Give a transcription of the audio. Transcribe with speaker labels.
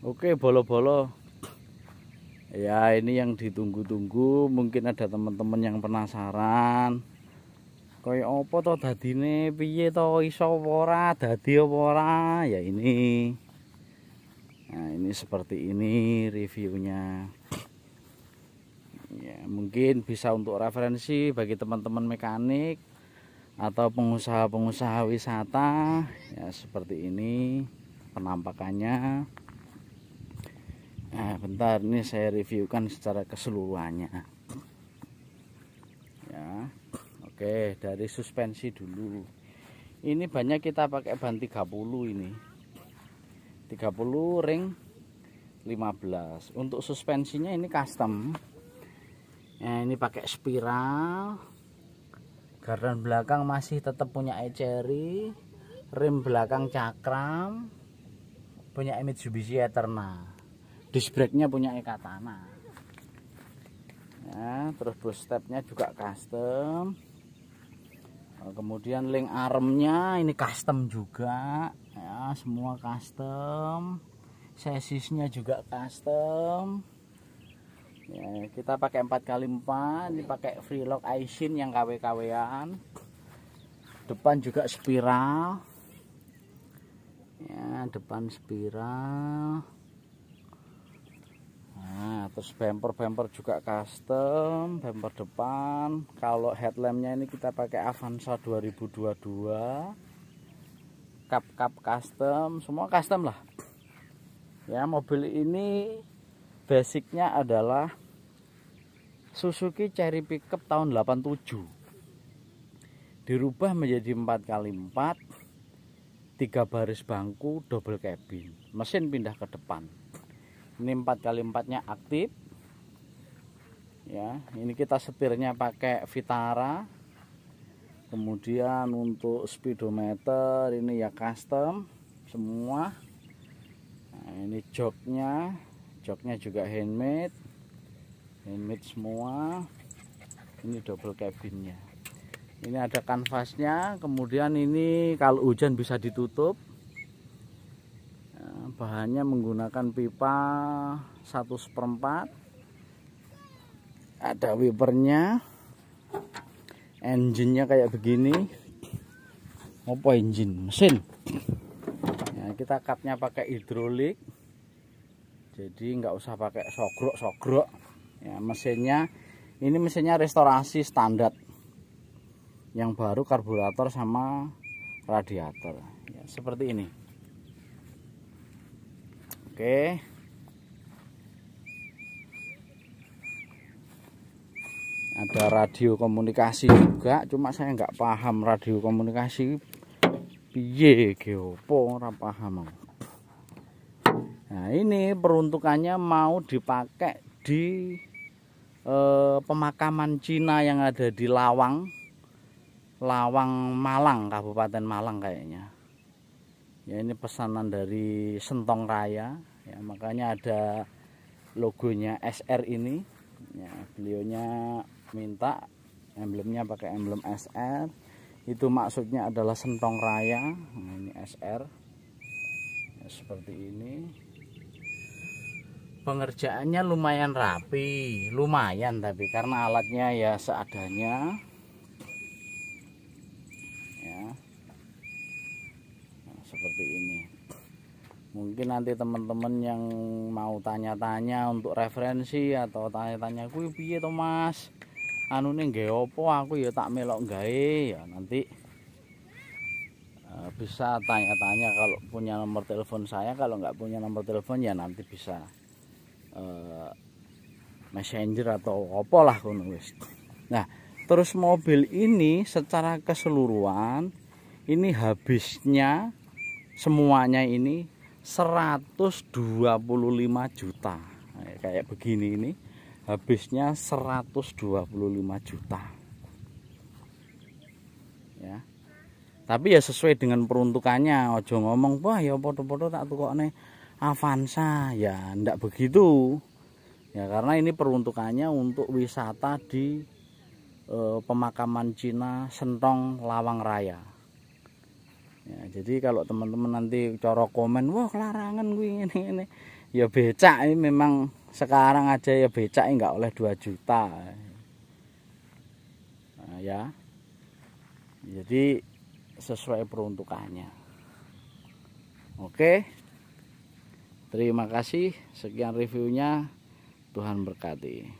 Speaker 1: Oke, bolo-bolo. Ya, ini yang ditunggu-tunggu. Mungkin ada teman-teman yang penasaran. Koi apa to dadine? Piye to iso ora? Dadi Ya ini. Nah, ini seperti ini reviewnya. Ya, mungkin bisa untuk referensi bagi teman-teman mekanik atau pengusaha-pengusaha wisata ya seperti ini penampakannya Nah, bentar ini saya reviewkan secara keseluruhannya. Ya. Oke, dari suspensi dulu. Ini banyak kita pakai ban 30 ini. 30 ring 15. Untuk suspensinya ini custom. Nah, ini pakai spiral. Gardan belakang masih tetap punya Eceri, rim belakang cakram, punya Mitsubishi Eterna disc brake-nya punya Ekatana ya, terus step-nya juga custom kemudian link arm-nya ini custom juga ya semua custom sesisnya juga custom ya, kita pakai 4x4 ini pakai free lock aisin yang KW-KWan kw depan juga spiral ya depan spiral Nah, terus bumper-bumper juga custom, bumper depan. Kalau headlampnya ini kita pakai Avanza 2022. Cup-cup custom, semua custom lah. Ya, mobil ini basicnya adalah Suzuki Cherry Pickup tahun 87. Dirubah menjadi 4x4, 3 baris bangku, double cabin. Mesin pindah ke depan ini 4 kali 4 nya aktif ya ini kita setirnya pakai Vitara kemudian untuk speedometer ini ya custom semua nah, ini joknya joknya juga handmade handmade semua ini double cabinnya ini ada kanvasnya kemudian ini kalau hujan bisa ditutup bahannya menggunakan pipa satu seperempat ada wipernya engine-nya kayak begini apa engine mesin ya, kita cutnya pakai hidrolik jadi nggak usah pakai sogrok sogrok ya mesinnya ini mesinnya restorasi standar yang baru karburator sama radiator ya, seperti ini Oke. Ada radio komunikasi juga, cuma saya nggak paham radio komunikasi piye geopo ora paham Nah, ini peruntukannya mau dipakai di e, pemakaman Cina yang ada di Lawang. Lawang Malang, Kabupaten Malang kayaknya. Ya ini pesanan dari Sentong Raya ya, makanya ada logonya SR ini ya, beliaunya minta emblemnya pakai emblem SR itu maksudnya adalah sentong raya nah, ini SR ya, seperti ini pengerjaannya lumayan rapi lumayan tapi karena alatnya ya seadanya ya nah, seperti ini mungkin nanti teman-teman yang mau tanya-tanya untuk referensi atau tanya-tanya kuwi piye to Mas anune geopo opo aku ya tak melok gawe ya nanti eh, bisa tanya-tanya kalau punya nomor telepon saya kalau nggak punya nomor telepon ya nanti bisa uh, messenger atau opo lah nah terus mobil ini secara keseluruhan ini habisnya semuanya ini 125 juta nah, kayak begini ini habisnya 125 juta ya tapi ya sesuai dengan peruntukannya ojo ngomong wah ya foto-foto tak nih. Avanza ya ndak begitu ya karena ini peruntukannya untuk wisata di eh, pemakaman Cina Sentong Lawang Raya ya, jadi kalau teman-teman nanti coro komen wah kelarangan gue ini ini ya becak ini memang sekarang aja ya becak nggak oleh 2 juta nah, ya jadi sesuai peruntukannya oke terima kasih sekian reviewnya Tuhan berkati